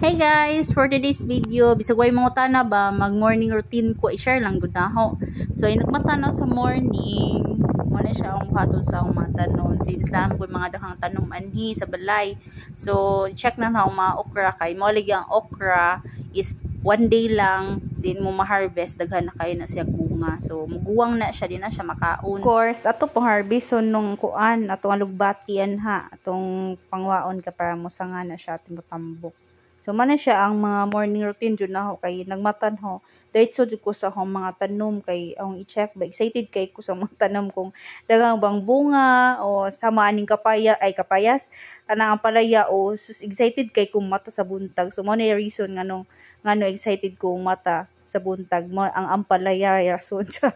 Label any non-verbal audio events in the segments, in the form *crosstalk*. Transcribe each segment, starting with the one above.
Hey guys! For today's video, bisagway mga tana ba, mag morning routine ko, i-share lang gud naho. So, inagmata na sa morning, muna siya ang hatol sa akong mga tanon. Since naman ko mga dakang tanong anhi sa balay. So, check na na mga okra kay. Maulig ang okra is one day lang din mo ma-harvest, daghan na kayo na siya bunga. So, muguwang na siya, din na siya makaon. Of course, ato po harvest, so nung kuan, ato ang lugbatian ha, atong pangwaon ka para mo sanga na siya, timutambok. So man siya ang mga morning routine jud na ho kay nagmatan ho. Diretso jud ko sa akong mga tanom kay ang i-check ba excited kay ko sa mga *laughs* tanom kung daghang bang bunga o sama aning kapaya ay kapayas ana ang palaya o sus excited kay kung mata sa buntag. So mo na reason ngano ngano excited ko mata sa buntag mo ang ampalaya rason *laughs* char.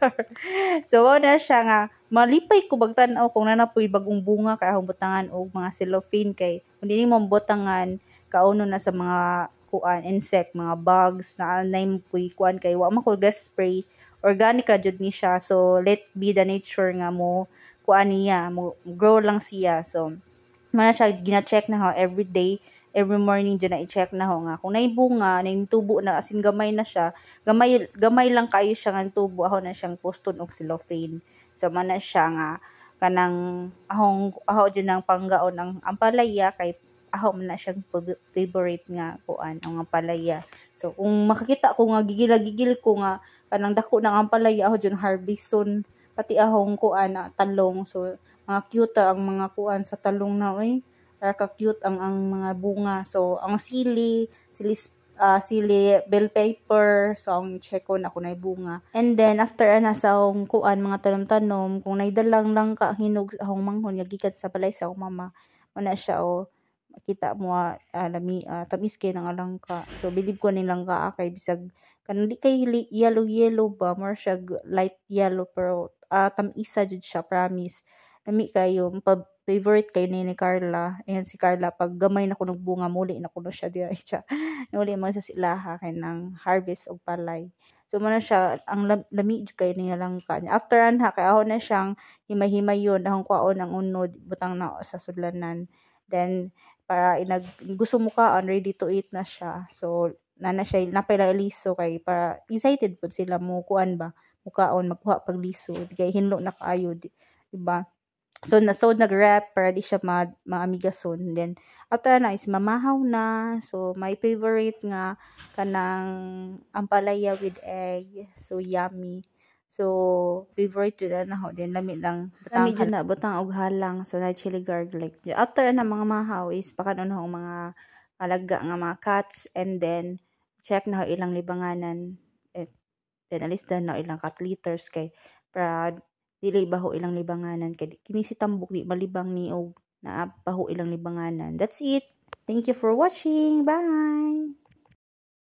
so mo na siya nga malipay ko bagtan-aw kung nanapoy bagong bunga kay akong butangan og mga cellophane kay hindi ni mo butangan kauno na sa mga kuan insect mga bugs na name puy kuan kay wa man ko gas spray organic ra jud ni siya so let be the nature nga mo kuan niya mo grow lang siya so mana siya gina-check na ho every day every morning dyan na i-check na ho nga kung naibunga na tubo na as gamay na siya gamay gamay lang kayo siya nga tubo ako na siyang poston og cellophane so mana siya nga kanang ahong aho dyan ang panggaon ang ampalaya kay ahaw man na siyang favorite nga kuan ang ampalaya. So kung makakita ko nga gigila-gigil ko nga kanang dako ng ampalaya ako jud harbison pati ahong kuan na ah, talong. So mga cute ang mga kuan sa talong na oy. Raka cute ang ang mga bunga. So ang sili, sili uh, ah, sili bell paper so ang check ako na nay bunga and then after ana sa akong kuan mga tanom-tanom kung nay dalang lang ka hinog akong manghon yagikat sa palay sa akong mama una siya o oh, makita mo alami ah, ah, uh, ah, tamis kay nang alang ka so believe ko nilang ka kay bisag kan kay yellow yellow ba more siya light yellow pero uh, tamisa jud siya promise nami kayo favorite kay ni, Carla ayan si Carla pag gamay na ko nagbunga muli na kuno siya diya *laughs* siya muli man sa sila ha kay nang harvest og palay So, muna siya, ang lami kayo niya lang ka. After an ha, kaya ako na siyang himay-himay yun, ahong kwaon ang unod, butang na sa sudlanan. Then, para inag gusto mo ka on ah, ready to eat na siya so na na siya napelaliso kay para excited pud sila mo kuan ba mukaon magkuha pag liso kay hinlo na kaayo di, di diba? so na so nag-wrap para di siya ma maamigason then after na is mamahaw na so my favorite nga kanang ampalaya with egg so yummy So, favorite yun ano, na ako din. Lami lang. Batang Lami na, batang og halang. So, na chili garlic. After na ano, mga mahaw is, pakanon ho mga kalaga nga mga cuts. And then, check na ho ilang libanganan. And eh, then, alista na ilang cat liters kay para dili ba ho ilang libanganan. Kay, kini si tambok di malibang ni og na pa ho ilang libanganan. That's it. Thank you for watching. Bye!